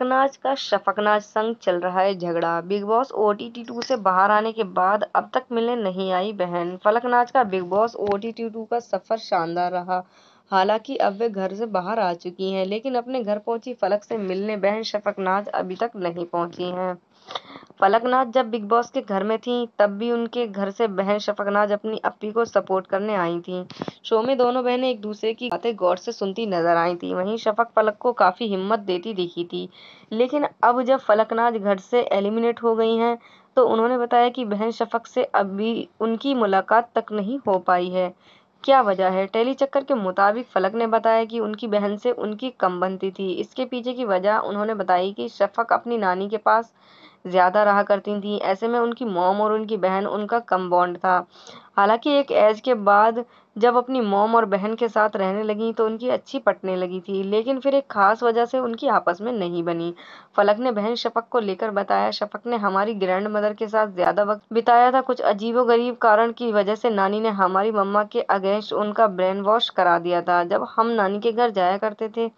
शफकनाज का शफकनाज संग चल रहा है झगड़ा big boss O T T two से बाहर आने के बाद अब तक मिलने नहीं आई बहन फलकनाज का big boss O T T two का सफ़र शानदार रहा हालांकि अब वे घर से बाहर आ चुकी हैं लेकिन अपने घर पहुंची फलक से मिलने बहन शफकनाज अभी तक नहीं पहुंची हैं फलकनाथ जब बिग बॉस के घर में थी तब भी उनके घर से बहन शफकनाज अपनी अपी को सपोर्ट करने आई थी शो में दोनों बहनें एक दूसरे की बातें गौर से सुनती नजर आई थी वहीं शफक फलक को काफ़ी हिम्मत देती दिखी थी लेकिन अब जब फलकनाथ घर से एलिमिनेट हो गई हैं तो उन्होंने बताया कि बहन शफक से अभी उनकी मुलाकात तक नहीं हो पाई है क्या वजह है टेली चक्कर के मुताबिक फलक ने बताया कि उनकी बहन से उनकी कम बनती थी इसके पीछे की वजह उन्होंने बताई कि शफक अपनी नानी के पास ज़्यादा रहा करती थी ऐसे में उनकी मोम और उनकी बहन उनका कम बॉन्ड था हालांकि एक ऐज के बाद जब अपनी मोम और बहन के साथ रहने लगी तो उनकी अच्छी पटने लगी थी लेकिन फिर एक ख़ास वजह से उनकी आपस में नहीं बनी फलक ने बहन शपक को लेकर बताया शपक ने हमारी ग्रैंड मदर के साथ ज़्यादा वक्त बिताया था कुछ अजीबो गरीब कारण की वजह से नानी ने हमारी मम्मा के अगेंस्ट उनका ब्रेन वॉश करा दिया था जब हम नानी के घर जाया करते थे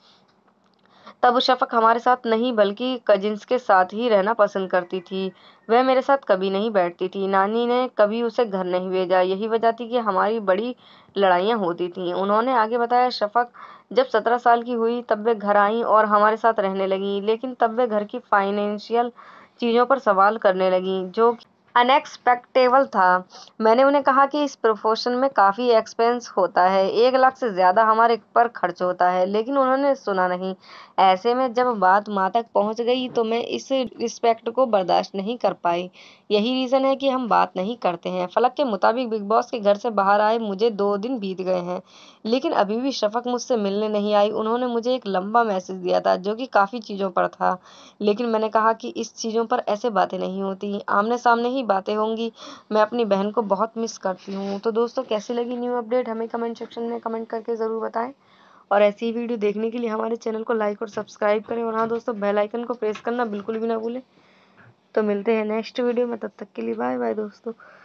तब शफक हमारे साथ नहीं बल्कि कजिन्स के साथ ही रहना पसंद करती थी वह मेरे साथ कभी नहीं बैठती थी नानी ने कभी उसे घर नहीं भेजा यही वजह थी कि हमारी बड़ी लड़ाइयाँ होती थीं उन्होंने आगे बताया शफक जब सत्रह साल की हुई तब वे घर आईं और हमारे साथ रहने लगीं लेकिन तब वे घर की फाइनेंशियल चीज़ों पर सवाल करने लगीं जो अनएक्सपेक्टेबल था मैंने उन्हें कहा कि इस प्रोफेशन में काफ़ी एक्सपेंस होता है एक लाख से ज़्यादा हमारे पर खर्च होता है लेकिन उन्होंने सुना नहीं ऐसे में जब बात माँ तक पहुँच गई तो मैं इस रिस्पेक्ट को बर्दाश्त नहीं कर पाई यही रीज़न है कि हम बात नहीं करते हैं फलक के मुताबिक बिग बॉस के घर से बाहर आए मुझे दो दिन बीत गए हैं लेकिन अभी भी शफक मुझसे मिलने नहीं आई उन्होंने मुझे एक लंबा मैसेज दिया था जो कि काफ़ी चीज़ों पर था लेकिन मैंने कहा कि इस चीज़ों पर ऐसे बातें नहीं होती आमने सामने ही कितनी बातें होंगी मैं अपनी बहन को बहुत मिस करती हूँ तो दोस्तों कैसी लगी न्यू अपडेट हमें कमेंट सेक्शन में कमेंट करके ज़रूर बताएं और ऐसी वीडियो देखने के लिए हमारे चैनल को लाइक और सब्सक्राइब करें और हाँ दोस्तों बेल आइकन को प्रेस करना बिल्कुल भी ना भूलें तो मिलते हैं नेक्स्ट वीडियो में तब तक के लिए बाय बाय दोस्तों